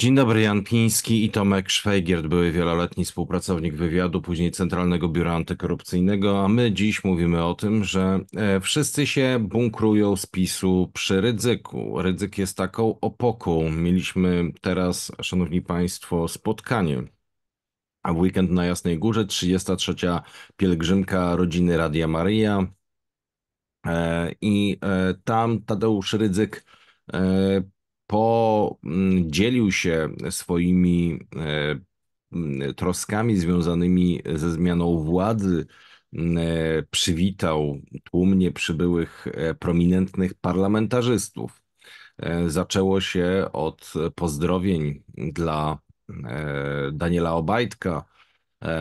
Dzień dobry, Jan Piński i Tomek Szwajgierd, były wieloletni współpracownik wywiadu, później Centralnego Biura Antykorupcyjnego, a my dziś mówimy o tym, że e, wszyscy się bunkrują z PiSu przy ryzyku. Ryzyk jest taką opoką. Mieliśmy teraz, szanowni państwo, spotkanie a w weekend na Jasnej Górze, 33. pielgrzymka rodziny Radia Maria e, i e, tam Tadeusz Rydzyk podzielił mm, się swoimi e, mm, troskami związanymi ze zmianą władzy, mm, e, przywitał tłumnie przybyłych e, prominentnych parlamentarzystów. Zaczęło się od pozdrowień dla Daniela Obajtka,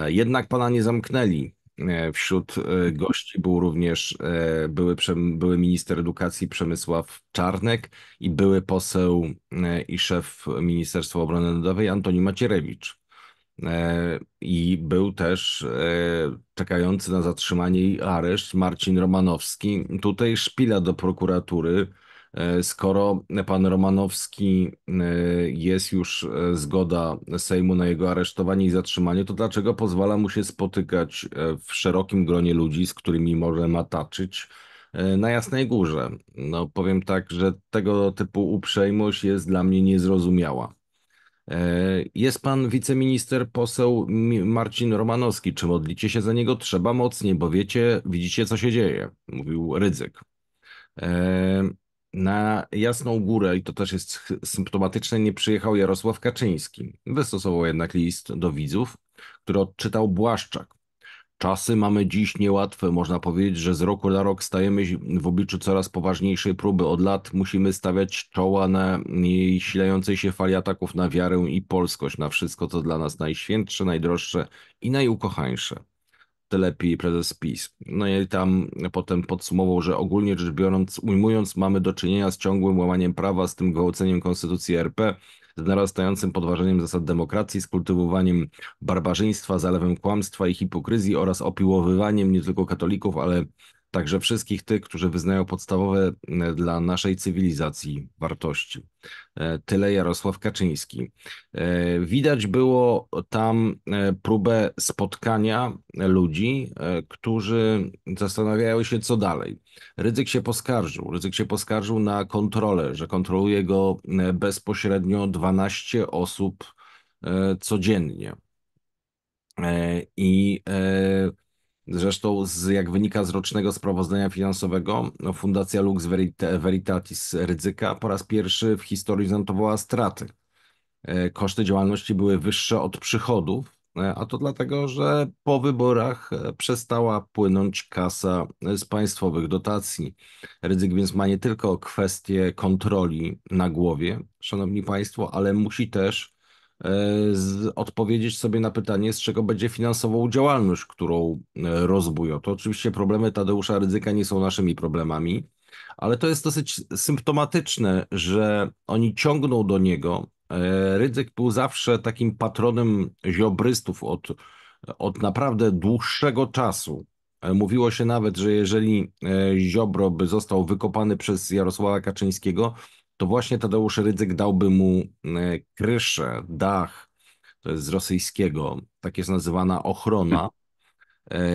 jednak pana nie zamknęli. E, wśród e, mhm. gości był również e, były, były minister edukacji Przemysław Czarnek i były poseł i szef Ministerstwa Obrony Narodowej Antoni Macierewicz. I był też czekający na zatrzymanie i areszt Marcin Romanowski. Tutaj szpila do prokuratury E, skoro pan Romanowski e, jest już e, zgoda Sejmu na jego aresztowanie i zatrzymanie, to dlaczego pozwala mu się spotykać w szerokim gronie ludzi, z którymi może mataczyć? na Jasnej Górze. No, powiem tak, że tego typu uprzejmość jest dla mnie niezrozumiała. Jest pan wiceminister poseł Marcin Romanowski. Czy modlicie się za niego? Trzeba mocniej, bo wiecie, widzicie, co się dzieje, mówił Rydzyk. Na Jasną Górę, i to też jest symptomatyczne, nie przyjechał Jarosław Kaczyński. Wystosował jednak list do widzów, który odczytał Błaszczak. Czasy mamy dziś niełatwe. Można powiedzieć, że z roku na rok stajemy w obliczu coraz poważniejszej próby. Od lat musimy stawiać czoła na jej silającej się fali ataków na wiarę i polskość, na wszystko, co dla nas najświętsze, najdroższe i najukochańsze lepiej prezes PiS. No i tam potem podsumował, że ogólnie rzecz biorąc, ujmując, mamy do czynienia z ciągłym łamaniem prawa, z tym gwałceniem konstytucji RP, z narastającym podważeniem zasad demokracji, z kultywowaniem barbarzyństwa, zalewem kłamstwa i hipokryzji oraz opiłowywaniem nie tylko katolików, ale także wszystkich tych, którzy wyznają podstawowe e, dla naszej cywilizacji wartości. E, tyle Jarosław Kaczyński. E, widać było tam próbę spotkania ludzi, którzy zastanawiają się, co dalej. Ryzyk się poskarżył. Ryzyk się poskarżył na kontrolę, że kontroluje go bezpośrednio 12 osób codziennie. I Zresztą, z, jak wynika z rocznego sprawozdania finansowego, no, Fundacja Lux Veritatis Ryzyka po raz pierwszy w historii zanotowała straty. E, koszty działalności były wyższe od przychodów, e, a to dlatego, że po wyborach e, przestała płynąć kasa z państwowych dotacji. Ryzyk więc ma nie tylko kwestię kontroli na głowie, szanowni państwo, ale musi też E, odpowiedzieć sobie na pytanie, z czego będzie finansował działalność, którą e, rozbują. To oczywiście problemy Tadeusza Rydzyka nie są naszymi problemami, ale to jest dosyć symptomatyczne, że oni ciągną do niego. E, Rydzyk był zawsze takim patronem ziobrystów od, od naprawdę dłuższego czasu. Mówiło się nawet, że jeżeli Ziobro by został wykopany przez Jarosława Kaczyńskiego, to właśnie Tadeusz Rydzyk dałby mu e, kryszę, dach, to jest z rosyjskiego, tak jest nazywana ochrona, e,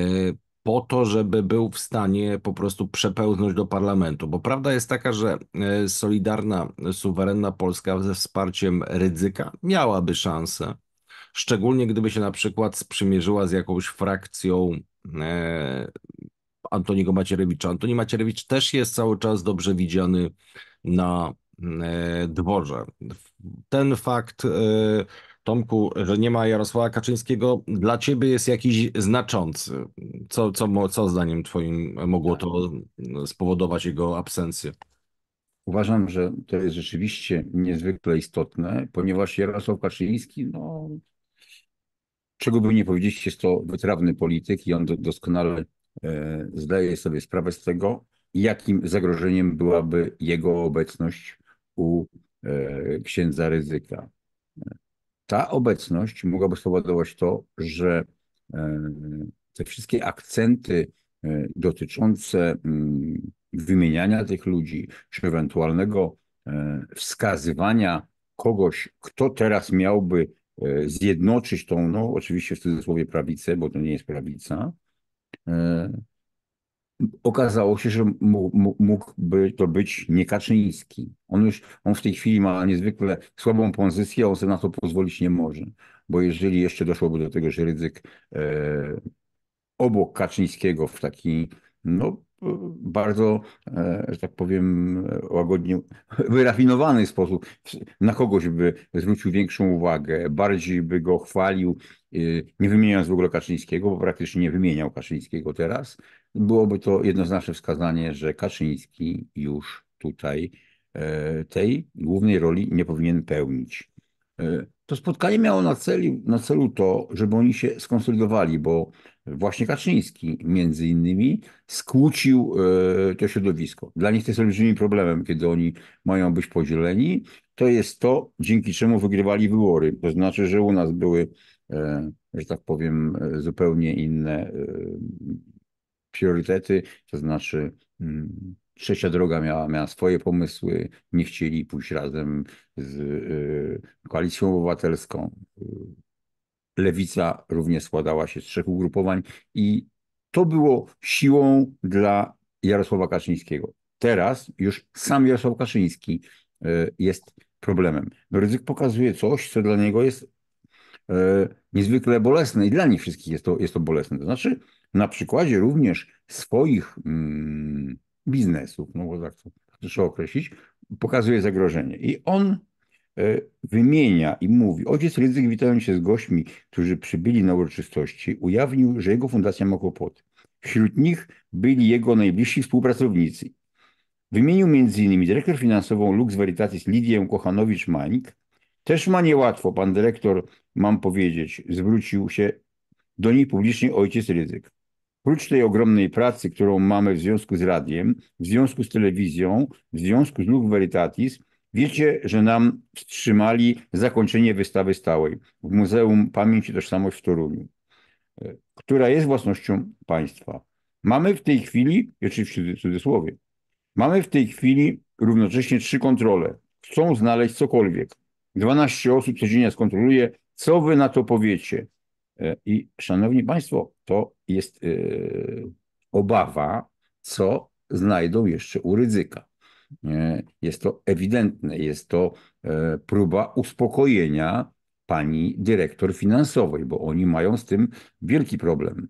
po to, żeby był w stanie po prostu przepełznąć do parlamentu. Bo prawda jest taka, że e, solidarna, suwerenna Polska ze wsparciem Rydzyka miałaby szansę. Szczególnie gdyby się na przykład sprzymierzyła z jakąś frakcją Antoniego Macierewicza. Antoni Macierewicz też jest cały czas dobrze widziany na E, dworze. Ten fakt, e, Tomku, że nie ma Jarosława Kaczyńskiego, dla ciebie jest jakiś znaczący. Co, co, co zdaniem twoim mogło to spowodować jego absencję? Uważam, że to jest rzeczywiście niezwykle istotne, ponieważ Jarosław Kaczyński, no, czego by nie powiedzieć, jest to wytrawny polityk i on doskonale e, zdaje sobie sprawę z tego, jakim zagrożeniem byłaby jego obecność u e, księdza ryzyka. Ta obecność mogłaby spowodować to, że e, te wszystkie akcenty e, dotyczące mm, wymieniania tych ludzi, czy ewentualnego wskazywania kogoś, kto teraz miałby zjednoczyć tą, no oczywiście w cudzysłowie prawicę, bo to nie jest prawica, okazało się, że mógłby to być nie Kaczyński. On już, on w tej chwili ma niezwykle słabą pozycję, on sobie na to pozwolić nie może. Bo jeżeli jeszcze doszłoby do tego, że ryzyk e, obok Kaczyńskiego w taki, no bardzo, e, że tak powiem, łagodnie wyrafinowany sposób na kogoś by zwrócił większą uwagę, bardziej by go chwalił Y, nie wymieniając w ogóle Kaczyńskiego, bo praktycznie nie wymieniał Kaczyńskiego teraz, byłoby to jednoznaczne wskazanie, że Kaczyński już tutaj e, tej głównej roli nie powinien pełnić. E, to spotkanie miało na celu, na celu to, żeby oni się skonsolidowali, bo właśnie Kaczyński między innymi skłócił e, to środowisko. Dla nich to jest olbrzymim problemem, kiedy oni mają być podzieleni. To jest to, dzięki czemu wygrywali wybory. To znaczy, że u nas były E, że tak powiem, zupełnie inne e, priorytety, to znaczy mm, Trzecia droga miała, miała swoje pomysły, nie chcieli pójść razem z e, koalicją obywatelską. Lewica również składała się z trzech ugrupowań i to było siłą dla Jarosława Kaczyńskiego. Teraz już sam Jarosław Kaczyński jest problemem. Ryzyk pokazuje coś, co dla niego jest E, niezwykle bolesne i dla nich wszystkich jest to, jest to bolesne. To znaczy, na przykładzie również swoich mm, biznesów, no bo tak to trzeba określić, pokazuje zagrożenie. I on e, wymienia i mówi: Ojciec Rydzyk, witając się z gośćmi, którzy przybyli na uroczystości, ujawnił, że jego fundacja ma kłopoty. Wśród nich byli jego najbliżsi współpracownicy. Wymienił m.in. dyrektor finansową Lux Veritatis Lidię Kochanowicz-Manik, też ma niełatwo, pan dyrektor, mam powiedzieć, zwrócił się do niej publicznie ojciec Ryzyk. Prócz tej ogromnej pracy, którą mamy w związku z radiem, w związku z telewizją, w związku z Lux Veritatis, wiecie, że nam wstrzymali zakończenie wystawy stałej w Muzeum pamięci i Tożsamość w Toruniu, e, która jest własnością państwa. Mamy w tej chwili, oczywiście w cudzysłowie, mamy w tej chwili równocześnie trzy kontrole. Chcą znaleźć cokolwiek. 12 osób codziennie skontroluje. Co wy na to powiecie? E, I szanowni państwo, to jest e, obawa, co znajdą jeszcze u ryzyka. E, jest to ewidentne, jest to próba uspokojenia pani dyrektor finansowej, bo oni mają z tym wielki problem.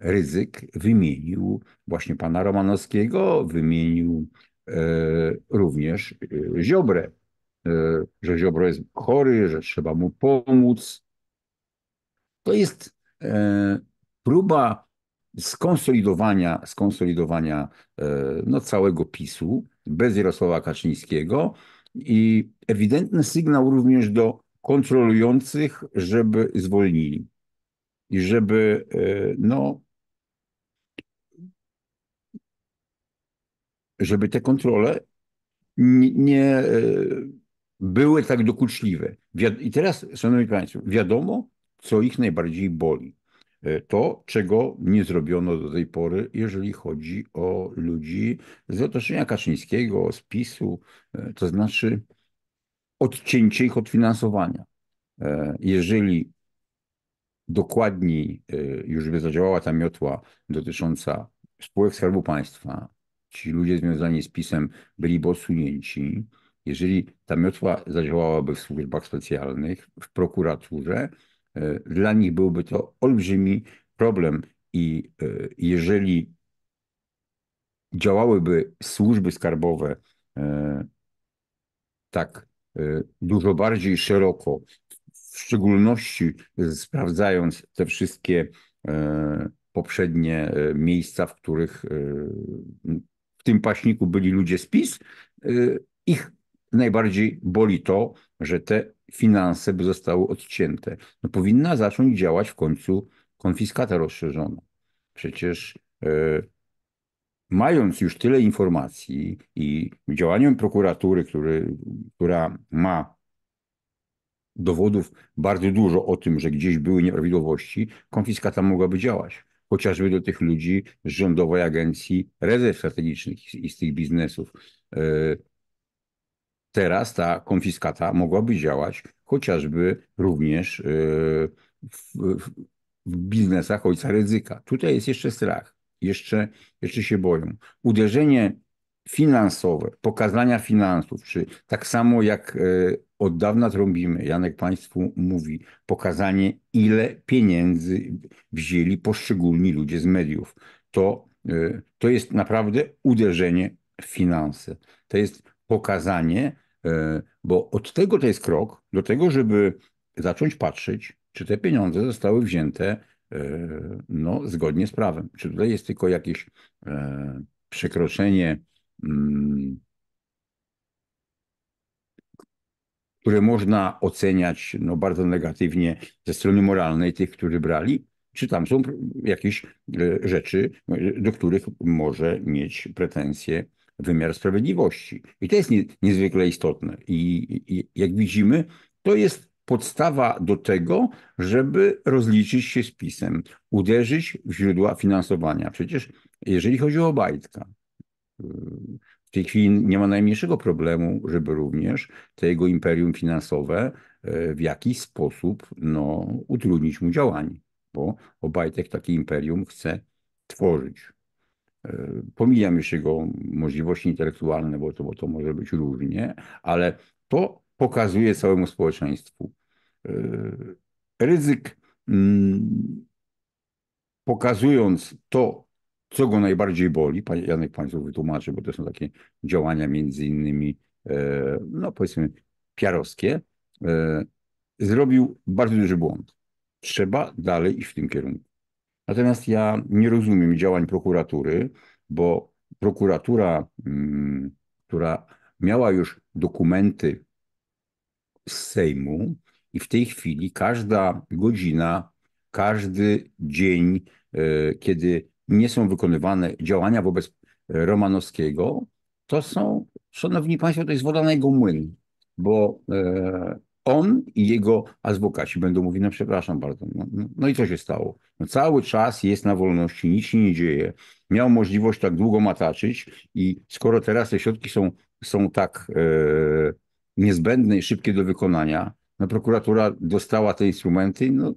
Ryzyk wymienił właśnie pana Romanowskiego, wymienił również Ziobrę. Y, że Ziobro jest chory, że trzeba mu pomóc. To jest e, próba skonsolidowania, skonsolidowania e, no, całego PiSu bez Jarosława Kaczyńskiego i ewidentny sygnał również do kontrolujących, żeby zwolnili i żeby e, no, żeby te kontrole nie, nie były tak dokuczliwe. I teraz, szanowni państwo, wiadomo, co ich najbardziej boli. E, to, czego nie zrobiono do tej pory, jeżeli chodzi o ludzi z otoczenia Kaczyńskiego, z PiSu, e, to znaczy odcięcie ich od finansowania. E, jeżeli dokładniej już by zadziałała ta miotła dotycząca spółek Skarbu Państwa, ci ludzie związani z PiSem byliby odsunięci, jeżeli ta miotła zadziałałaby w służbach specjalnych, w prokuraturze, e, dla nich byłby to olbrzymi problem. I e, jeżeli działałyby służby skarbowe e, tak dużo bardziej szeroko, w szczególności sprawdzając te wszystkie poprzednie miejsca, w których w tym paśniku byli ludzie z PiS, ich najbardziej boli to, że te finanse by zostały odcięte. No powinna zacząć działać w końcu konfiskata rozszerzona. Przecież e, mając już tyle informacji i działaniem prokuratury, który, która ma dowodów bardzo dużo o tym, że gdzieś były nieprawidłowości, konfiskata mogłaby działać. Chociażby do tych ludzi z Rządowej Agencji Rezerw Strategicznych i z tych biznesów. E, Teraz ta konfiskata mogłaby działać chociażby również y, w, w, w biznesach ojca ryzyka. Tutaj jest jeszcze strach, jeszcze, jeszcze się boją. Uderzenie finansowe, pokazania finansów, czy tak samo jak y, od dawna trąbimy, Janek Państwu mówi, pokazanie ile pieniędzy wzięli poszczególni ludzie z mediów. To, y, to jest naprawdę uderzenie w finanse. To jest pokazanie, E, bo od tego to jest krok do tego, żeby zacząć patrzeć, czy te pieniądze zostały wzięte e, no, zgodnie z prawem. Czy tutaj jest tylko jakieś e, przekroczenie, mm, które można oceniać no, bardzo negatywnie ze strony moralnej tych, którzy brali, czy tam są jakieś rzeczy, do których może mieć pretensje wymiar sprawiedliwości. I to jest nie, niezwykle istotne. I, I jak widzimy, to jest podstawa do tego, żeby rozliczyć się z pisem, uderzyć w źródła finansowania. Przecież jeżeli chodzi o Obajtka, w tej chwili nie ma najmniejszego problemu, żeby również tego imperium finansowe e, w jakiś sposób no, utrudnić mu działanie, bo Obajtek takie imperium chce tworzyć. Pomijam już jego możliwości intelektualne, bo to, bo to może być różnie, ale to pokazuje całemu społeczeństwu. E, ryzyk, mm, pokazując to, co go najbardziej boli, Janek Państwu wytłumaczy, bo to są takie działania między innymi, e, no powiedzmy, piarowskie, e, zrobił bardzo duży błąd. Trzeba dalej iść w tym kierunku. Natomiast ja nie rozumiem działań prokuratury, bo prokuratura, mm, która miała już dokumenty z Sejmu i w tej chwili każda godzina, każdy dzień, e, kiedy nie są wykonywane działania wobec Romanowskiego, to są, szanowni państwo, to jest woda na jego młyn, bo e, on i jego adwokaci będą mówić, no przepraszam bardzo, no, no, no i co się stało? No, cały czas jest na wolności, nic się nie dzieje. Miał możliwość tak długo mataczyć i skoro teraz te środki są, są tak e, niezbędne i szybkie do wykonania, no prokuratura dostała te instrumenty, no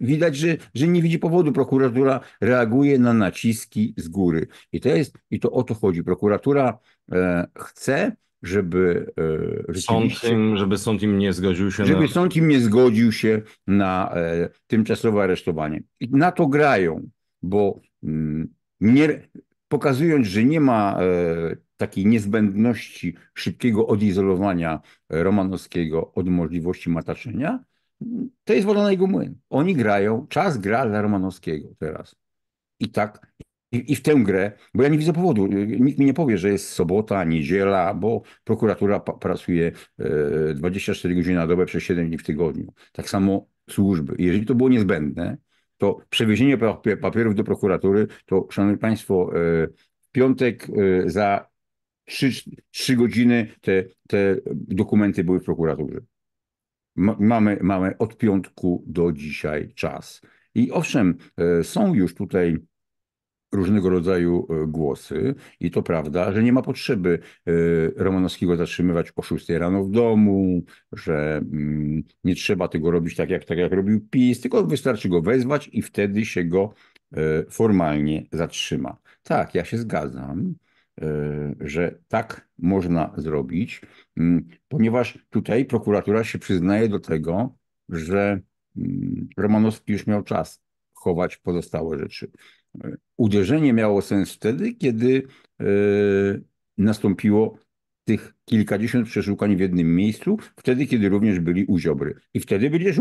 widać, że, że nie widzi powodu. Prokuratura reaguje na naciski z góry. I to jest, i to o to chodzi. Prokuratura e, chce, żeby e, sąd im, żeby sąd im nie zgodził się. Żeby na... sąd im nie zgodził się na e, tymczasowe aresztowanie. I na to grają, bo mm, nie, pokazując, że nie ma e, takiej niezbędności szybkiego odizolowania Romanowskiego od możliwości mataczenia, to jest woda na jego młyn. Oni grają, czas gra dla Romanowskiego teraz. I tak i, i w tę grę, bo ja nie widzę powodu. Nikt mi nie powie, że jest sobota, niedziela, bo prokuratura pracuje 24 e, godziny na dobę przez 7 dni w tygodniu. Tak samo służby. Jeżeli to było niezbędne, to przewiezienie papierów do prokuratury, to szanowni państwo, e, w piątek e, za 3, 3 godziny te, te dokumenty były w prokuraturze. Mamy, mamy od piątku do dzisiaj czas. I owszem, są już tutaj różnego rodzaju e, głosy i to prawda, że nie ma potrzeby e, Romanowskiego zatrzymywać o 6 rano w domu, że mm, nie trzeba tego robić tak jak, tak jak robił PiS, tylko wystarczy go wezwać i wtedy się go e, formalnie zatrzyma. Tak, ja się zgadzam, że tak można zrobić, mm, ponieważ tutaj prokuratura się przyznaje do tego, że mm, Romanowski już miał czas chować pozostałe rzeczy uderzenie miało sens wtedy, kiedy e, nastąpiło tych kilkadziesiąt przeszukań w jednym miejscu, wtedy, kiedy również byli u Ziobry. I wtedy byli też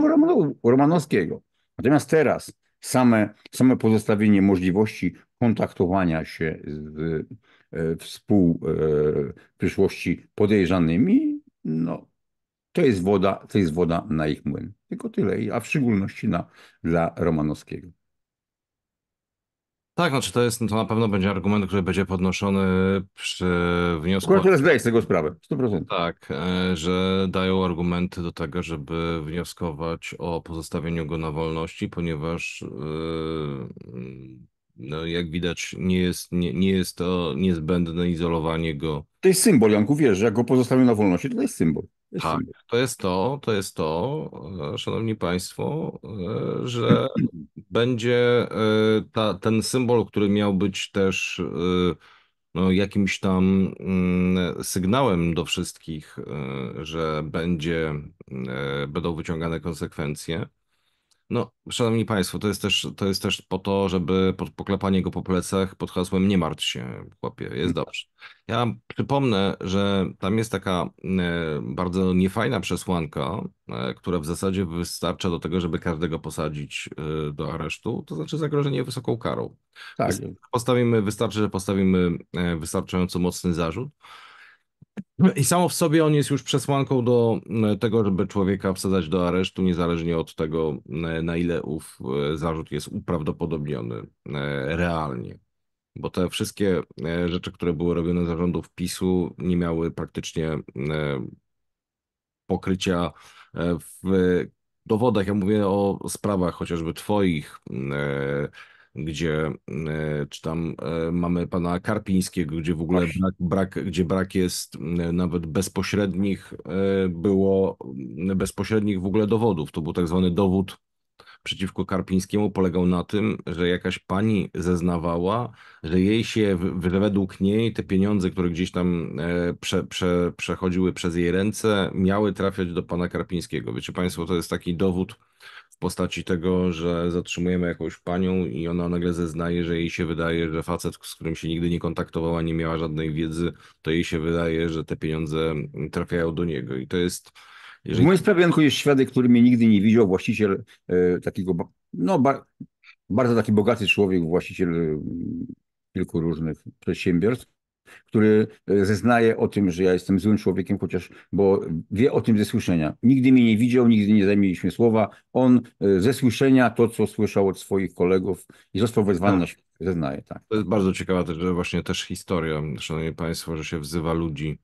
u Romanowskiego. Natomiast teraz same, same pozostawienie możliwości kontaktowania się z e, współ w e, przyszłości podejrzanymi, no to jest woda, to jest woda na ich młyn. Tylko tyle, a w szczególności na, dla Romanowskiego. Tak, znaczy to jest, to na pewno będzie argument, który będzie podnoszony przy wniosku. Prokuratura zdaje z tego sprawę, 100%. Tak, e, że dają argumenty do tego, żeby wnioskować o pozostawieniu go na wolności, ponieważ e, no, jak widać nie jest, nie, nie jest to niezbędne izolowanie go. To jest symbol, Janku, wiesz, że jak go pozostawią na wolności, to jest symbol. Tak, to jest to, to jest to, e, szanowni państwo, e, że będzie e, ta, ten symbol, który miał być też no, jakimś tam mm, sygnałem do wszystkich, że będzie, będą wyciągane konsekwencje no, szanowni państwo, to jest też, to jest też po to, żeby poklepanie go po plecach pod hasłem nie martw się, chłopie, jest mhm. dobrze. Ja przypomnę, że tam jest taka e, bardzo niefajna przesłanka, e, która w zasadzie wystarcza do tego, żeby każdego posadzić e, do aresztu, to znaczy zagrożenie wysoką karą. Tak. Postawimy, wystarczy, że postawimy wystarczająco mocny zarzut, no I samo w sobie on jest już przesłanką do e, tego, żeby człowieka wsadzać do aresztu, niezależnie od tego, e, na ile ów e, zarzut jest uprawdopodobniony realnie. Bo te wszystkie rzeczy, które były robione zarządów PiSu, nie miały praktycznie pokrycia w dowodach. Ja mówię o sprawach chociażby twoich, gdzie e, czy tam e, mamy pana Karpińskiego, gdzie w ogóle brak, brak, gdzie brak jest e, nawet bezpośrednich było bezpośrednich w ogóle dowodów. To był tak zwany dowód przeciwko Karpińskiemu polegał na tym, że jakaś pani zeznawała, że jej się, według niej, te pieniądze, które gdzieś tam prze, prze, przechodziły przez jej ręce, miały trafiać do pana Karpińskiego. Wiecie Państwo, to jest taki dowód, postaci tego, że zatrzymujemy jakąś panią i ona nagle zeznaje, że jej się wydaje, że facet, z którym się nigdy nie kontaktowała, nie miała żadnej wiedzy, to jej się wydaje, że te pieniądze mm, trafiają do niego. I to jest. Jeżeli... W mojej sprawie tak- jest świadek, który mnie nigdy nie widział, właściciel e, takiego, no ba, bardzo taki bogaty człowiek, właściciel mm, kilku różnych przedsiębiorstw który e, zeznaje o tym, że ja jestem złym człowiekiem, chociaż, bo wie o tym ze słyszenia. Nigdy mnie nie widział, nigdy nie zajmieliśmy słowa. On e, ze słyszenia to, co słyszał od swoich kolegów i został wezwany na tak. świat, zeznaje. Tak. To jest bardzo ciekawa też, właśnie też historia, szanowni państwo, że się wzywa ludzi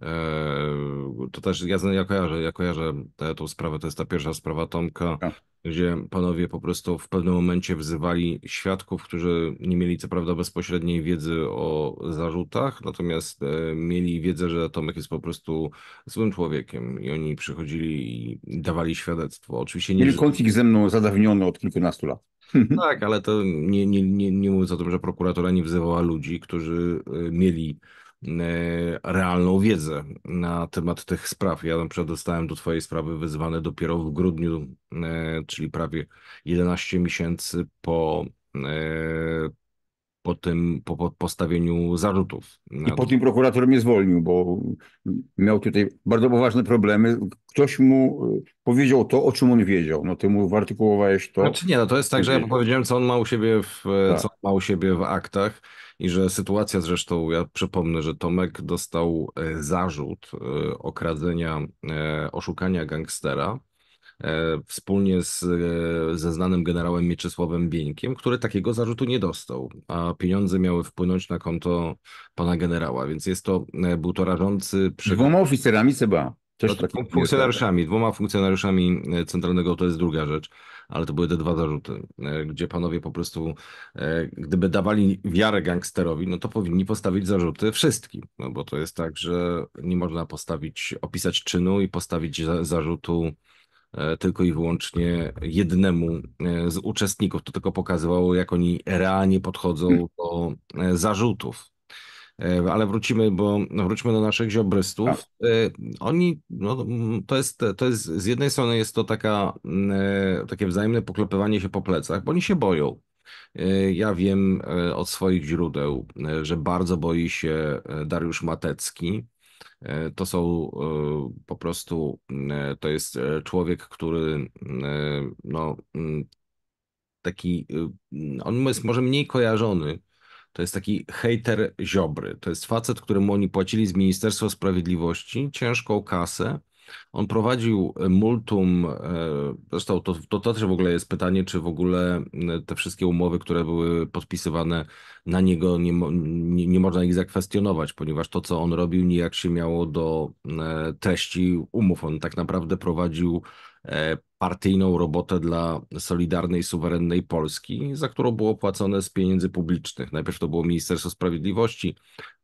Eee, to też ja, ja kojarzę, ja kojarzę tę, tą sprawę, to jest ta pierwsza sprawa Tomka, gdzie panowie po prostu w pewnym momencie wzywali świadków, którzy nie mieli co prawda bezpośredniej wiedzy o zarzutach, natomiast e, mieli wiedzę, że Tomek jest po prostu złym człowiekiem i oni przychodzili i dawali świadectwo. Oczywiście nie... Mieli konflikt ze mną zadawniony od kilkunastu lat. Tak, ale to nie, nie, nie, nie mówiąc o tym, że prokuratura nie wzywała ludzi, którzy e, mieli E, realną wiedzę na temat tych spraw. Ja na przykład dostałem do Twojej sprawy wyzwany dopiero w grudniu, e, czyli prawie 11 miesięcy po, e, po tym po postawieniu zarzutów. I po tym prokurator mnie zwolnił, bo miał tutaj bardzo poważne problemy. Ktoś mu powiedział to, o czym on wiedział. No ty mu wyartykułowałeś to. Znaczy nie, no to jest tak, że ja powiedziałem, co on ma u siebie w, tak. co ma u siebie w aktach i że sytuacja zresztą, ja przypomnę, że Tomek dostał e, zarzut e, okradzenia, e, oszukania gangstera wspólnie z, ze znanym generałem Mieczysławem Bieńkiem, który takiego zarzutu nie dostał, a pieniądze miały wpłynąć na konto pana generała, więc jest to, był to rażący... Przy... Dwoma oficerami chyba. Coś no, takiego tak. funkcjonariuszami, dwoma funkcjonariuszami Centralnego, to jest druga rzecz ale to były te dwa zarzuty, e, gdzie panowie po prostu, e, gdyby dawali wiarę gangsterowi, no to powinni postawić zarzuty wszystkim, no bo to jest tak, że nie można postawić, opisać czynu i postawić zarzutu e, tylko i wyłącznie jednemu z uczestników. To tylko pokazywało, jak oni realnie podchodzą hmm. do zarzutów. E, ale wrócimy, bo no, wróćmy do naszych ziobrystów. Tak. E, oni, no, to, jest, to jest, z jednej strony jest to taka, mm, e, takie wzajemne poklepywanie się po plecach, bo oni się boją. Ja wiem od swoich źródeł, że bardzo boi się Dariusz Matecki. To są po prostu, mm, to jest człowiek, który mm, no, taki, on jest może mniej kojarzony to jest taki hater Ziobry. To jest facet, któremu oni płacili z Ministerstwa Sprawiedliwości ciężką kasę. On prowadził e, multum, e, zresztą to, to, to też w ogóle jest pytanie, czy w ogóle e, te wszystkie umowy, które były podpisywane na niego, nie, nie, nie można ich zakwestionować, ponieważ to, co on robił, nijak się miało do treści umów. On tak naprawdę prowadził partyjną robotę dla Solidarnej, Suwerennej Polski, za którą było płacone z pieniędzy publicznych. Najpierw to było Ministerstwo Sprawiedliwości,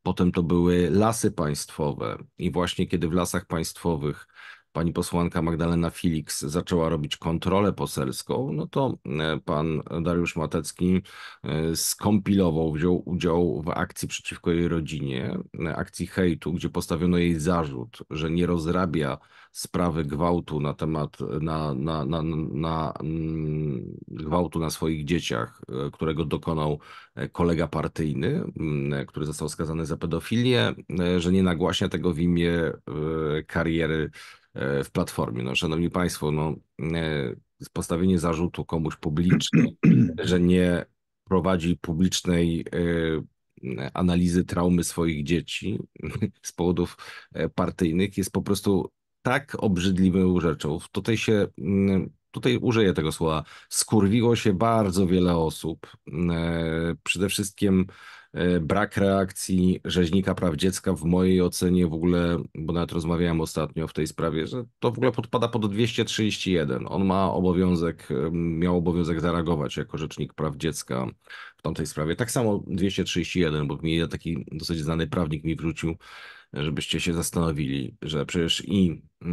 potem to były lasy państwowe i właśnie kiedy w lasach państwowych pani posłanka Magdalena Felix zaczęła robić kontrolę poselską, no to e, pan Dariusz Matecki e, skompilował, wziął udział w akcji przeciwko jej rodzinie, e, akcji hejtu, gdzie postawiono jej zarzut, że nie rozrabia sprawy gwałtu na temat, na, na, na, na mm, gwałtu na swoich dzieciach, którego dokonał kolega partyjny, mm, który został skazany za pedofilię, że nie nagłaśnia tego w imię kariery E, w platformie. No, szanowni Państwo, no, e, postawienie zarzutu komuś publicznie, że nie prowadzi publicznej e, analizy traumy swoich dzieci z powodów partyjnych jest po prostu tak obrzydliwą rzeczą. Tutaj się, mm, tutaj użyję tego słowa, skurwiło się bardzo wiele osób. Przede wszystkim E, brak reakcji rzeźnika praw dziecka w mojej ocenie w ogóle, bo nawet rozmawiałem ostatnio w tej sprawie, że to w ogóle podpada pod 231. On ma obowiązek, miał obowiązek zareagować jako rzecznik praw dziecka w tamtej sprawie. Tak samo 231, bo mi taki dosyć znany prawnik mi wrócił żebyście się zastanowili, że przecież i e,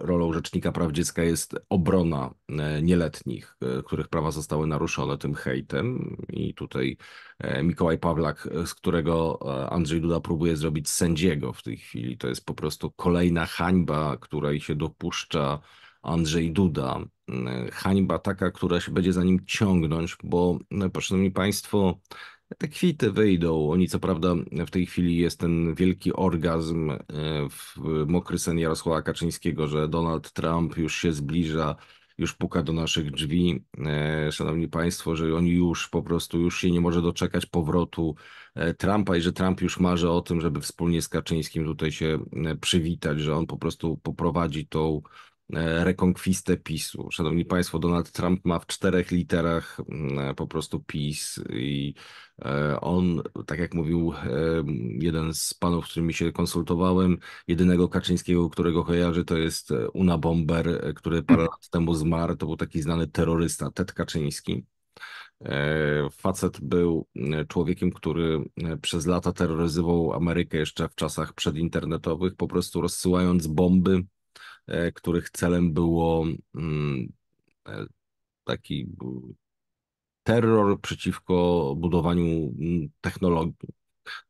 rolą Rzecznika Praw Dziecka jest obrona e, nieletnich, e, których prawa zostały naruszone tym hejtem. I tutaj Mikołaj Pawlak, z którego Andrzej Duda próbuje zrobić sędziego w tej chwili, to jest po prostu kolejna hańba, której się dopuszcza Andrzej Duda. Hańba taka, która się będzie za nim ciągnąć, bo, szanowni państwo, te kwity wyjdą. Oni, co prawda, w tej chwili jest ten wielki orgazm e, w mokry sen Jarosława Kaczyńskiego, że Donald Trump już się zbliża, już puka do naszych drzwi. E, szanowni Państwo, że on już po prostu już się nie może doczekać powrotu e, Trumpa i że Trump już marzy o tym, żeby wspólnie z Kaczyńskim tutaj się przywitać, że on po prostu poprowadzi tą E, rekonkwistę PiSu. Szanowni Państwo, Donald Trump ma w czterech literach mm, e, po prostu PiS i e, on, tak jak mówił jeden z panów, z którymi się konsultowałem, jedynego Kaczyńskiego, którego kojarzy, to jest Una Bomber, który parę mhm. lat temu zmarł. To był taki znany terrorysta, Ted Kaczyński. Facet był człowiekiem, który przez lata terroryzował Amerykę jeszcze w czasach przedinternetowych, po prostu rozsyłając bomby E, których celem było mm, e, taki terror przeciwko budowaniu mm, technologii,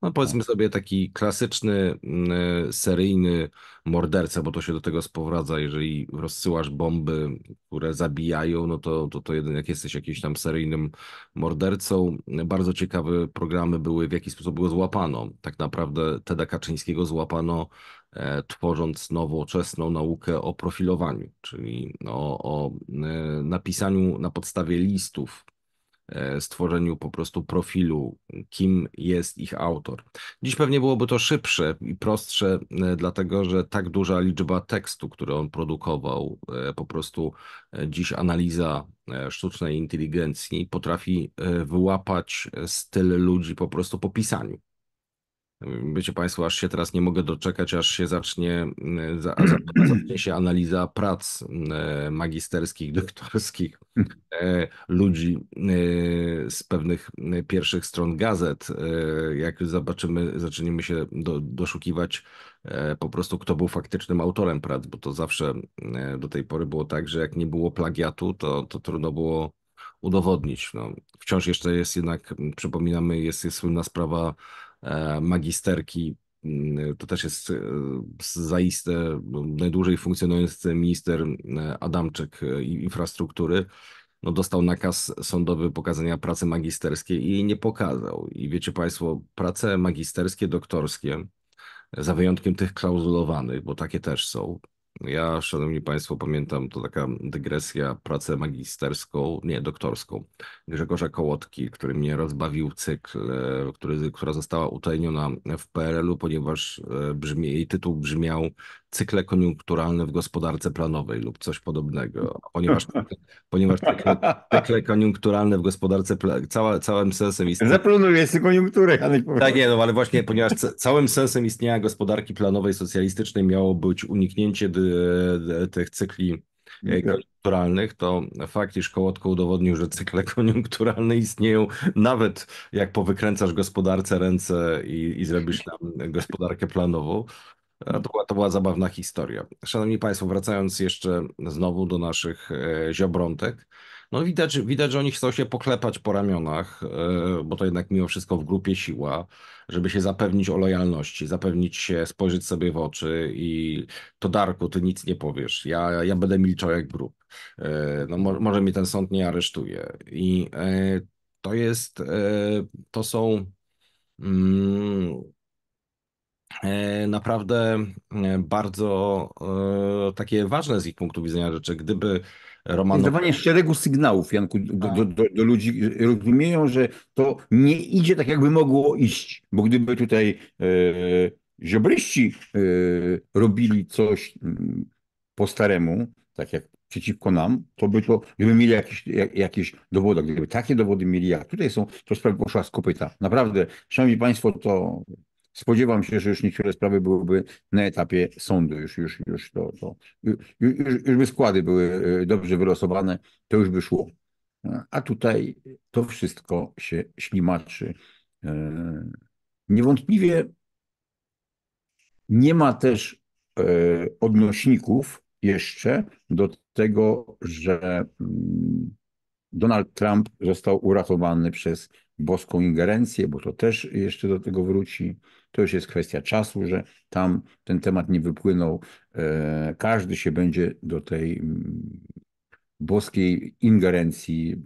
no powiedzmy sobie taki klasyczny, mm, e, seryjny morderca, bo to się do tego sprowadza, jeżeli rozsyłasz bomby, które zabijają, no to, to, to jeden, jak jesteś jakimś tam seryjnym mordercą. Bardzo ciekawe programy były, w jaki sposób go złapano. Tak naprawdę Teda Kaczyńskiego złapano e, tworząc nowoczesną naukę o profilowaniu, czyli o, o e, napisaniu na podstawie listów E, stworzeniu po prostu profilu, kim jest ich autor. Dziś pewnie byłoby to szybsze i prostsze, e, dlatego że tak duża liczba tekstu, który on produkował, e, po prostu dziś analiza sztucznej inteligencji potrafi wyłapać styl ludzi po prostu po pisaniu. Wiecie Państwo, aż się teraz nie mogę doczekać, aż się zacznie, e, za, zacznie się analiza prac e, magisterskich, doktorskich e, ludzi z pewnych pierwszych stron gazet. Jak zobaczymy, zaczniemy się do, doszukiwać po prostu, kto był faktycznym autorem prac, bo to zawsze do tej pory było tak, że jak nie było plagiatu, to, to trudno było udowodnić. No, wciąż jeszcze jest jednak, przypominamy, jest, jest słynna sprawa E, magisterki. Mm, to też jest e, zaiste no, najdłużej funkcjonujący minister e, Adamczyk infrastruktury. No dostał nakaz sądowy pokazania pracy magisterskiej i jej nie pokazał. I wiecie Państwo, prace magisterskie, doktorskie, za wyjątkiem tych klauzulowanych, bo takie też są, ja, szanowni państwo, pamiętam, to taka dygresja, pracę magisterską, nie, doktorską Grzegorza Kołotki, który mnie rozbawił cykl, e, który, która została utajniona w PRL-u, ponieważ e, brzmi, jej tytuł brzmiał cykle koniunkturalne w gospodarce planowej lub coś podobnego. Ponieważ, ponieważ cykle, cykle koniunkturalne w gospodarce cała, całym sensem istnienia... Zaplanuje się koniunkturę, Tak, nie, no ale właśnie, ponieważ całym sensem istnienia gospodarki planowej socjalistycznej miało być uniknięcie dy E, tych cykli e, mhm. koniunkturalnych, to fakt, iż Kołotko udowodnił, że cykle koniunkturalne istnieją nawet jak powykręcasz gospodarce ręce i, i zrobisz tam gospodarkę planową. E, to była, to była zabawna historia. Szanowni Państwo, wracając jeszcze znowu do naszych ziobrątek, no widać, widać, że oni chcą się poklepać po ramionach, e, bo to jednak mimo wszystko w grupie siła, żeby się zapewnić o lojalności, zapewnić się, spojrzeć sobie w oczy i to Darku, ty nic nie powiesz, ja, ja będę milczał jak grób. E, no, może mi ten sąd nie aresztuje. I e, to jest, to są... Mm, naprawdę bardzo takie ważne z ich punktu widzenia rzeczy. Gdyby Romanów. Zdawanie szeregu sygnałów, Janku, do, do, tak. do, do, ludzi. Rozumieją, że to nie idzie tak, jakby mogło iść, bo gdyby tutaj e, ziobryści e, robili coś mm, po staremu, tak jak przeciwko nam, to by to, gdyby mieli jakieś, jak, jakieś dowody, gdyby takie dowody mieli jak tutaj są, to sprawa poszła z kopyta. Naprawdę, szanowni państwo, to Spodziewam się, że już niektóre sprawy byłyby na etapie sądu, już, już, już, to, to, już, już by składy były e, dobrze wylosowane, to już by szło. E, a tutaj to wszystko się ślimaczy. E, niewątpliwie nie ma też odnośników jeszcze do tego, że mm, Donald Trump został uratowany przez boską ingerencję, bo to też jeszcze do tego wróci. To już jest kwestia czasu, że tam ten temat nie wypłynął. E, każdy się będzie do tej mm, boskiej ingerencji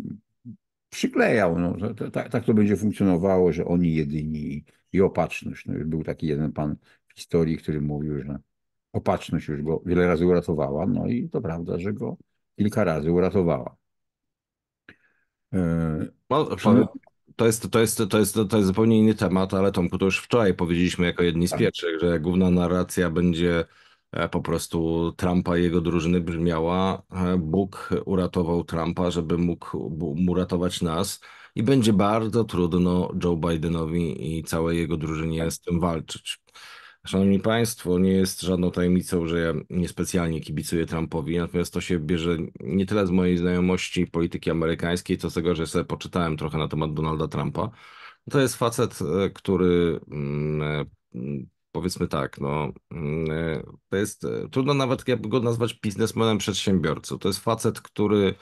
przyklejał. No, tak, tak to będzie funkcjonowało, że oni jedyni i opatrzność. No, już był taki jeden pan w historii, który mówił, że opatrzność już go wiele razy uratowała. No i to prawda, że go kilka razy uratowała. E, pan, pan, to jest, to, jest, to, jest, to jest zupełnie inny temat, ale Tomku, to już wczoraj powiedzieliśmy jako jedni z tak. pierwszych, że główna narracja będzie e, po prostu Trumpa i jego drużyny brzmiała e, Bóg uratował Trumpa, żeby mógł uratować nas i będzie bardzo trudno Joe Bidenowi i całej jego drużynie z tym walczyć. Szanowni Państwo, nie jest żadną tajemnicą, że ja niespecjalnie kibicuję Trumpowi, natomiast to się bierze nie tyle z mojej znajomości polityki amerykańskiej, co z tego, że sobie poczytałem trochę na temat Donalda Trumpa. To jest facet, e, który mm, e, mm, powiedzmy tak, no, mm, e, to jest trudno nawet jakby go nazwać biznesmenem przedsiębiorcą. To jest facet, który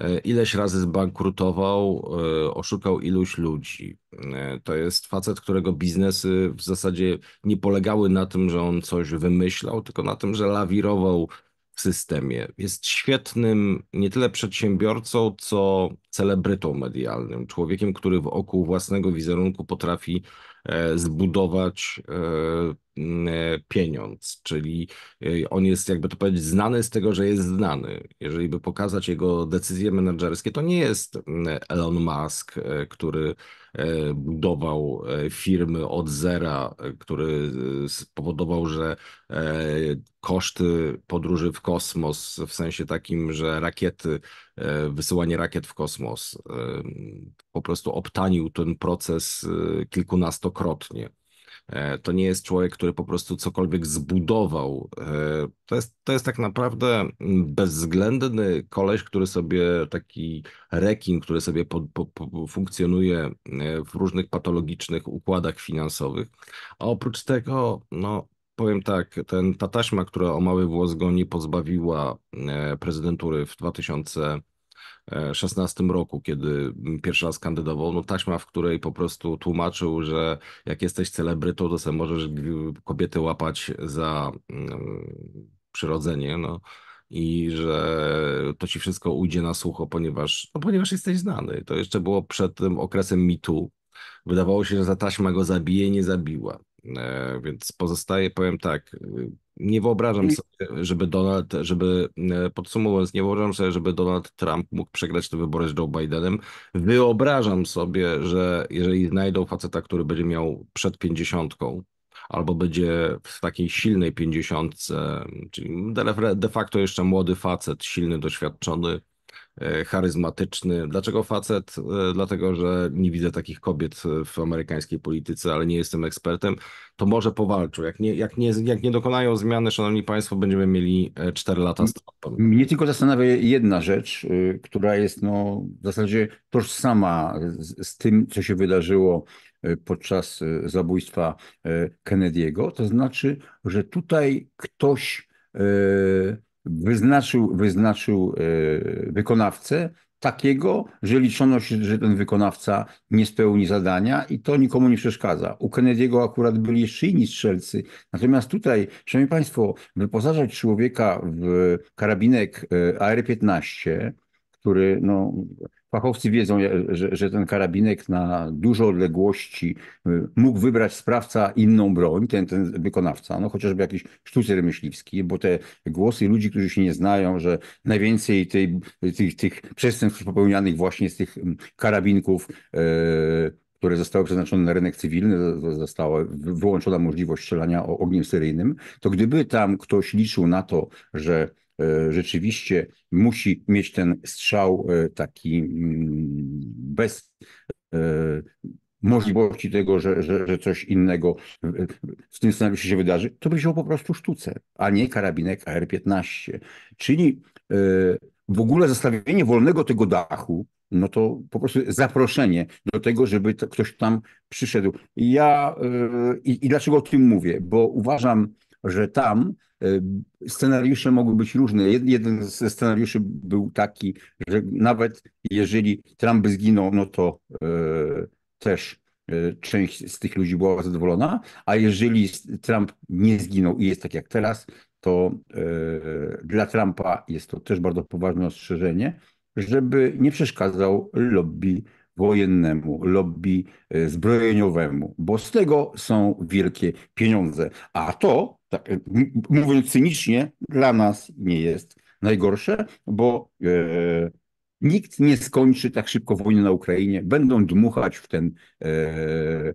E, ileś razy zbankrutował, e, oszukał iluś ludzi. E, to jest facet, którego biznesy w zasadzie nie polegały na tym, że on coś wymyślał, tylko na tym, że lawirował w systemie. Jest świetnym nie tyle przedsiębiorcą, co celebrytą medialnym. Człowiekiem, który wokół własnego wizerunku potrafi zbudować Mm, e, pieniądz, czyli e, on jest, jakby to powiedzieć, znany z tego, że jest znany. Jeżeli by pokazać jego decyzje menedżerskie, to nie jest mm, Elon Musk, e, który budował firmy od zera, który spowodował, że koszty podróży w kosmos, w sensie takim, że rakiety, wysyłanie rakiet w kosmos po prostu obtanił ten proces kilkunastokrotnie. E, to nie jest człowiek, który po prostu cokolwiek zbudował. E, to jest, to jest tak naprawdę mm, bezwzględny koleś, który sobie taki rekin, który sobie po, po, po funkcjonuje e, w różnych patologicznych układach finansowych. A oprócz tego, no, powiem tak, ten, ta taśma, która o mały włos go nie pozbawiła prezydentury w 2000 16 roku, kiedy pierwszy raz kandydował, no taśma, w której po prostu tłumaczył, że jak jesteś celebrytą, to sobie możesz kobiety łapać za mm, przyrodzenie, no i że to ci wszystko ujdzie na sucho, ponieważ, no ponieważ jesteś znany. To jeszcze było przed tym okresem mitu. Wydawało się, że ta taśma go zabije, nie zabiła. E, więc pozostaje, powiem tak, nie wyobrażam mm. sobie, żeby Donald, żeby e, podsumowując, nie wyobrażam sobie, żeby Donald Trump mógł przegrać te wybory z Joe Bidenem. Wyobrażam sobie, że jeżeli znajdą faceta, który będzie miał przed pięćdziesiątką, albo będzie w takiej silnej pięćdziesiątce, czyli de facto jeszcze młody facet, silny, doświadczony, E, charyzmatyczny. Dlaczego facet? E, dlatego, że nie widzę takich kobiet w amerykańskiej polityce, ale nie jestem ekspertem. To może powalczą. Jak nie, jak nie, jak nie dokonają zmiany, szanowni państwo, będziemy mieli 4 e, lata strat. Mnie tylko zastanawia jedna rzecz, która jest no, w zasadzie tożsama z, z tym, co się wydarzyło podczas zabójstwa Kennedy'ego. To znaczy, że tutaj ktoś. Yy wyznaczył, wyznaczył e, wykonawcę takiego, że liczono się, że ten wykonawca nie spełni zadania i to nikomu nie przeszkadza. U Kennedy'ego akurat byli jeszcze inni strzelcy. Natomiast tutaj, szanowni państwo, wyposażać człowieka w karabinek e, AR-15, który no, Fachowcy wiedzą, e, że, że, ten karabinek na dużo odległości y, mógł wybrać sprawca inną broń, ten, ten wykonawca, no chociażby jakiś sztucer myśliwski, bo te głosy ludzi, którzy się nie znają, że najwięcej tej, tych, tych przestępstw popełnianych właśnie z tych mm, karabinków e, które zostały przeznaczone na rynek cywilny, została wyłączona możliwość strzelania ogniem seryjnym, to gdyby tam ktoś liczył na to, że E, rzeczywiście musi mieć ten strzał e, taki mm, bez e, możliwości tego, że, że, że coś innego w tym scenariuszu się wydarzy, to by wziął po prostu sztuce, a nie karabinek AR-15. Czyli w ogóle zostawienie wolnego tego dachu, no to po prostu zaproszenie do tego, żeby to, ktoś tam przyszedł. Ja i dlaczego o tym mówię? Bo uważam, że tam Y, scenariusze mogły być różne. Jeden ze scenariuszy był taki, że nawet jeżeli Trump zginął, no to y, też y, część z tych ludzi była zadowolona, a jeżeli Trump nie zginął i jest tak jak teraz, to dla Trumpa jest to też bardzo poważne ostrzeżenie, żeby nie przeszkadzał lobby wojennemu, lobby zbrojeniowemu, bo z tego są wielkie pieniądze. A to tak, mówiąc cynicznie, dla nas nie jest najgorsze, bo e, nikt nie skończy tak szybko wojny na Ukrainie. Będą dmuchać w ten e,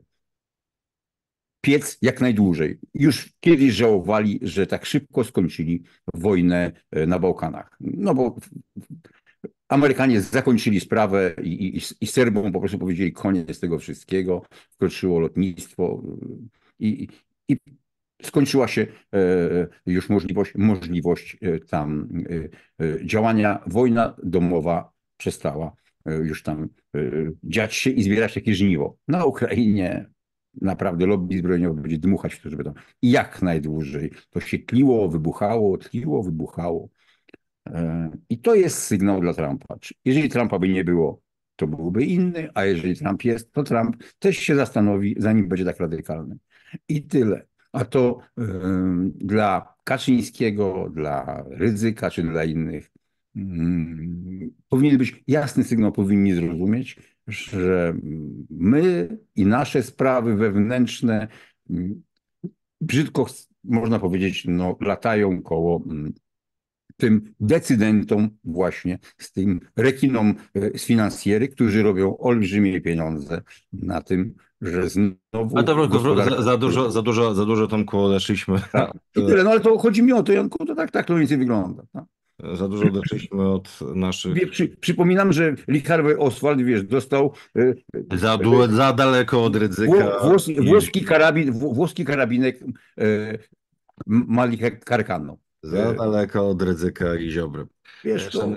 piec jak najdłużej. Już kiedyś żałowali, że tak szybko skończyli wojnę e, na Bałkanach. No bo Amerykanie zakończyli sprawę i, i, i Serbom po prostu powiedzieli koniec tego wszystkiego, wkroczyło lotnictwo e, i, i skończyła się e, już możliwość, możliwość e, tam e, działania. Wojna domowa przestała już tam dziać się i zbierać jakieś żniwo. Na Ukrainie naprawdę lobby zbrojeniowe będzie dmuchać żeby tam jak najdłużej to się tliło, wybuchało, tliło, wybuchało. I to jest sygnał dla Trumpa. Jeżeli Trumpa by nie było, to byłby inny, a jeżeli Trump jest, to Trump też się zastanowi, zanim będzie tak radykalny. I tyle. A to dla Kaczyńskiego, dla Rydzyka czy dla innych mm, powinien być jasny sygnał, powinni zrozumieć, że my i nasze sprawy wewnętrzne, mm, brzydko można powiedzieć, no, latają koło mm, tym decydentom właśnie, z tym rekinom e, z finansjery, którzy robią olbrzymie pieniądze na tym, że znowu... A dobra, gospodarka... za, dużo, za dużo, za dużo Tomku odeszliśmy. Tak. I tyle, no ale to chodzi mi o to, Janku, to tak, tak to więcej wygląda. Tak? Za dużo odeszliśmy od naszych... Wie, przy, przypominam, że Lee Oswald, wiesz, dostał... Y, y, za, y, za daleko od ryzyka. Włos, włoski, karabin, włoski karabinek e, Malika Karkano. Za daleko od ryzyka i ziobry. Wiesz, to...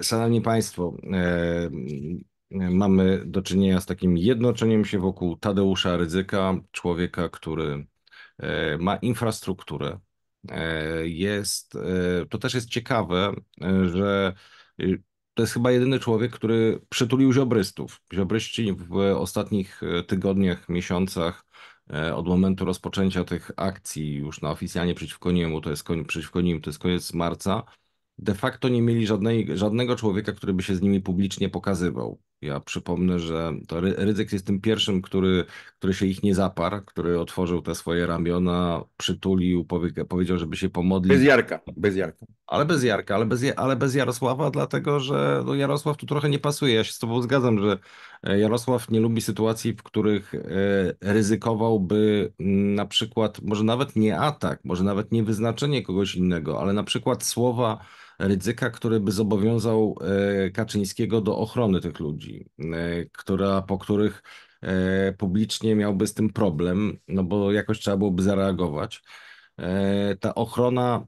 Szanowni Państwo, e, mamy do czynienia z takim jednoczeniem się wokół Tadeusza Ryzyka, człowieka, który e, ma infrastrukturę. E, jest, e, to też jest ciekawe, że to jest chyba jedyny człowiek, który przytulił ziobrystów. Ziobryści w ostatnich tygodniach, miesiącach, od momentu rozpoczęcia tych akcji już na oficjalnie przeciwko niemu, to jest koń, przeciwko nim, to jest koniec marca, de facto nie mieli żadnej, żadnego człowieka, który by się z nimi publicznie pokazywał. Ja przypomnę, że to Rydzyk jest tym pierwszym, który, który się ich nie zaparł, który otworzył te swoje ramiona, przytulił, powiedział, żeby się pomodlić. Bez Jarka, bez Jarka. Ale bez Jarka, ale bez, ale bez Jarosława, dlatego że no Jarosław tu trochę nie pasuje. Ja się z tobą zgadzam, że e, Jarosław nie lubi sytuacji, w których e, ryzykowałby mm, na przykład, może nawet nie atak, może nawet nie wyznaczenie kogoś innego, ale na przykład słowa Rydzyka, który by zobowiązał e, Kaczyńskiego do ochrony tych ludzi, e, która, po których e, publicznie miałby z tym problem, no bo jakoś trzeba byłoby zareagować ta ochrona,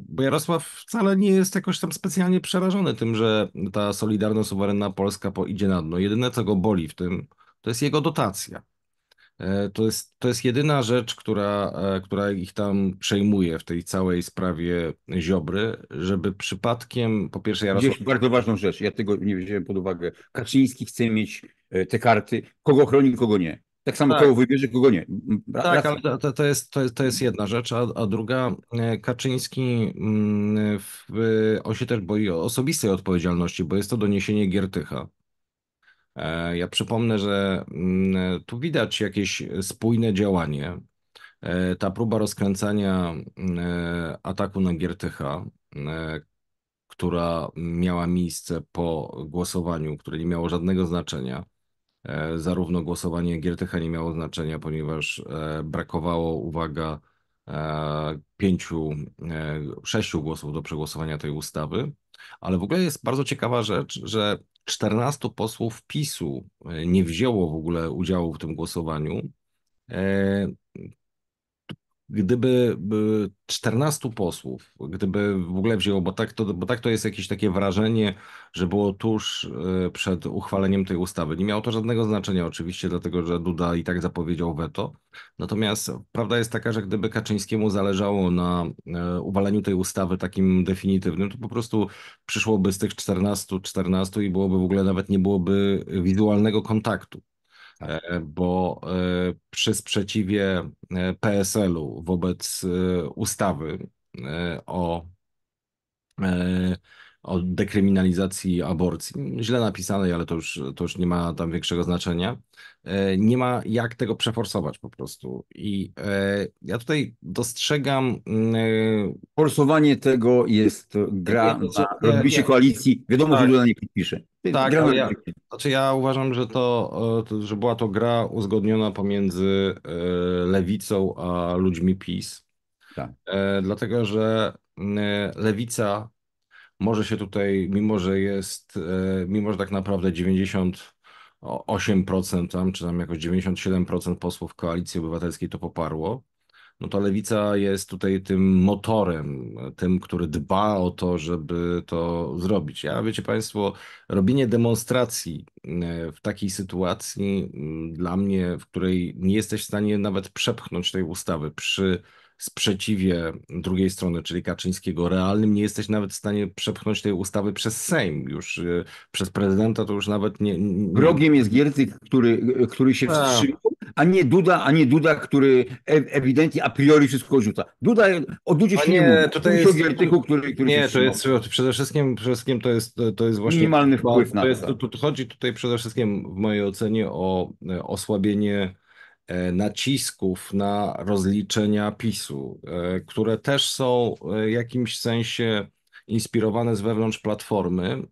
bo Jarosław wcale nie jest jakoś tam specjalnie przerażony tym, że ta solidarna, suwerenna Polska idzie na dno. Jedyne, co go boli w tym, to jest jego dotacja. E, to jest, to jest jedyna rzecz, która, e, która ich tam przejmuje w tej całej sprawie Ziobry, żeby przypadkiem, po pierwsze Jarosław... Gdzieś bardzo ważną rzecz, ja tego nie wziąłem pod uwagę. Kaczyński chce mieć e, te karty, kogo chroni, kogo nie. Tak samo tak. kogo wybierze, kogo nie. Tak, ale to, to, jest, to, jest, to jest jedna rzecz, a, a druga Kaczyński mm, w, on się też boi osobistej odpowiedzialności, bo jest to doniesienie Giertycha. E, ja przypomnę, że mm, tu widać jakieś spójne działanie. E, ta próba rozkręcania mm, e, ataku na Giertycha, która miała miejsce po głosowaniu, które nie miało żadnego znaczenia. Zarówno głosowanie Giertycha nie miało znaczenia, ponieważ brakowało, uwaga, pięciu, sześciu głosów do przegłosowania tej ustawy. Ale w ogóle jest bardzo ciekawa rzecz, że 14 posłów PiSu e, nie wzięło w ogóle udziału w tym głosowaniu. E, gdyby 14 posłów, gdyby w ogóle wzięło, bo tak, to, bo tak to jest jakieś takie wrażenie, że było tuż e, przed uchwaleniem tej ustawy. Nie miało to żadnego znaczenia oczywiście, dlatego że Duda i tak zapowiedział weto. Natomiast prawda jest taka, że gdyby Kaczyńskiemu zależało na e, uwaleniu tej ustawy takim definitywnym, to po prostu przyszłoby z tych 14, 14 i byłoby w ogóle nawet nie byłoby wizualnego kontaktu. Tak. E, bo e, przy sprzeciwie e, PSL-u wobec ustawy o, o dekryminalizacji aborcji, źle napisanej, ale to już, to już nie ma tam większego znaczenia, nie ma jak tego przeforsować po prostu. I ja tutaj dostrzegam. Mm, Forsowanie tego jest gra na robicie koalicji. Wiadomo, tak. że na nie podpisze. Tak, Gramy ja, znaczy ja uważam, że e, to, że była to gra uzgodniona pomiędzy e, lewicą a ludźmi PiS. Tak. E, dlatego, że lewica może się tutaj, mimo że jest, mimo że tak naprawdę 98% tam, czy tam jakoś 97% posłów koalicji obywatelskiej to poparło, no to lewica jest tutaj tym motorem, tym, który dba o to, żeby to zrobić. Ja wiecie Państwo, robienie demonstracji e, w takiej sytuacji mm, dla mnie, w której nie jesteś w stanie nawet przepchnąć tej ustawy przy sprzeciwie drugiej strony, czyli Kaczyńskiego, realnym, nie jesteś nawet w stanie przepchnąć tej ustawy przez Sejm, już e, przez prezydenta to już nawet nie... nie... Wrogiem jest Giertyk, który, który się tak. wstrzymał a nie Duda, a nie Duda, który e, ewidentnie a priori wszystko rzuca. Duda, o Dudzie się nie, nie mówi. Tutaj jest, artykuł, który, który nie, to jest przede wszystkim, przede wszystkim to jest, to jest właśnie... Minimalny wpływ to, na to. Jest, to, tak. to chodzi tutaj przede wszystkim w mojej ocenie o e, osłabienie e, nacisków na rozliczenia PiSu, które też są w jakimś sensie inspirowane z wewnątrz Platformy,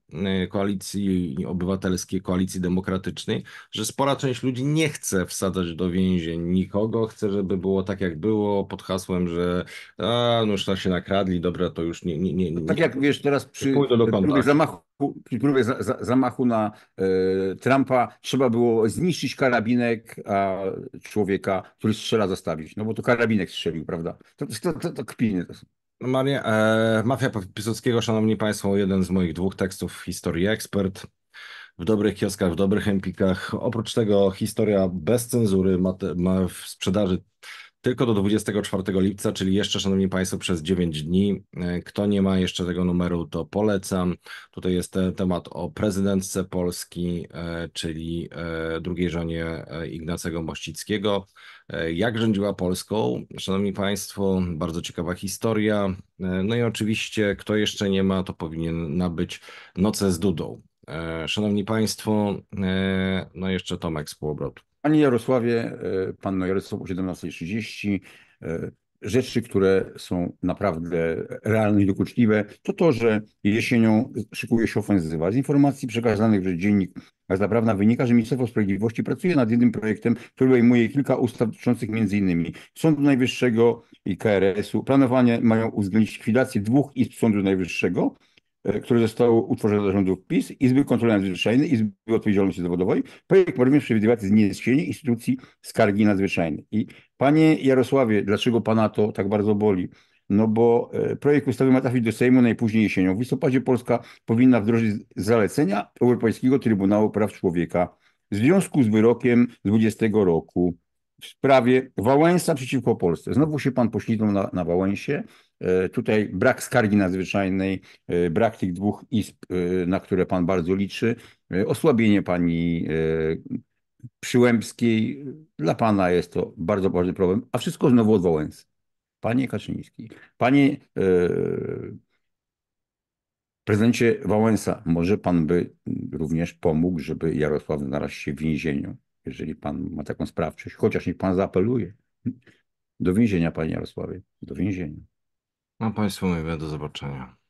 y, Koalicji Obywatelskiej, Koalicji Demokratycznej, że spora część ludzi nie chce wsadzać do więzień nikogo, chce, żeby było tak jak było, pod hasłem, że a, no już się nakradli, dobra, to już nie... nie, nie, nie. Tak jak wiesz teraz przy próbie zamachu przy próbie za, za, zamachu na y, Trumpa trzeba było zniszczyć karabinek, a człowieka, który strzela, zostawić. No bo to karabinek strzelił, prawda? To, to, to, to kpiny to są. No, Maria, e, Mafia Piłsudskiego, szanowni państwo, jeden z moich dwóch tekstów Historii Ekspert. W dobrych kioskach, w dobrych empikach. Oprócz tego historia bez cenzury ma, ma w sprzedaży tylko do 24 lipca, czyli jeszcze, Szanowni Państwo, przez 9 dni. E, kto nie ma jeszcze tego numeru, to polecam. Tutaj jest temat o prezydentce Polski, e, czyli e, drugiej żonie Ignacego Mościckiego. Jak rządziła Polską? Szanowni Państwo, bardzo ciekawa historia. No i oczywiście, kto jeszcze nie ma, to powinien nabyć Noce z Dudą. Szanowni Państwo, no jeszcze Tomek z półobrotu. Panie Jarosławie, pan Jarosław o 17.30. Rzeczy, które są naprawdę realne i dokuczliwe, to to, że jesienią szykuje się ofensywa. Z informacji przekazanych przez dziennik Gazeta wynika, że Ministerstwo Sprawiedliwości pracuje nad jednym projektem, który obejmuje kilka ustaw dotyczących m.in. Sądu Najwyższego i KRS-u. Planowanie mają uwzględnić likwidację dwóch izb Sądu Najwyższego, E, który został utworzony do rządów PiS, Izby Kontroli Nadzwyczajnej, Izby Odpowiedzialności Zawodowej. Projekt ma również przewidywać zniesienie instytucji skargi nadzwyczajnej. I panie Jarosławie, dlaczego pana to tak bardzo boli? No bo e, projekt ustawy ma trafić do Sejmu najpóźniej jesienią. W listopadzie Polska powinna wdrożyć zalecenia Europejskiego Trybunału Praw Człowieka w związku z wyrokiem 20 roku w sprawie Wałęsa przeciwko Polsce. Znowu się pan poślizgnął na, na Wałęsie. E, tutaj brak skargi nadzwyczajnej, e, brak tych dwóch izb, e, na które pan bardzo liczy, osłabienie pani Przyłębskiej. Dla pana jest to bardzo ważny problem, a wszystko znowu od Wałęsy. Panie Kaczyński, panie yy, prezydencie Wałęsa, może pan by również pomógł, żeby Jarosław znalazł się w więzieniu? jeżeli pan ma taką sprawczość, chociaż niech pan zaapeluje. Do więzienia, panie Jarosławie, do więzienia. No państwo mówię, do zobaczenia.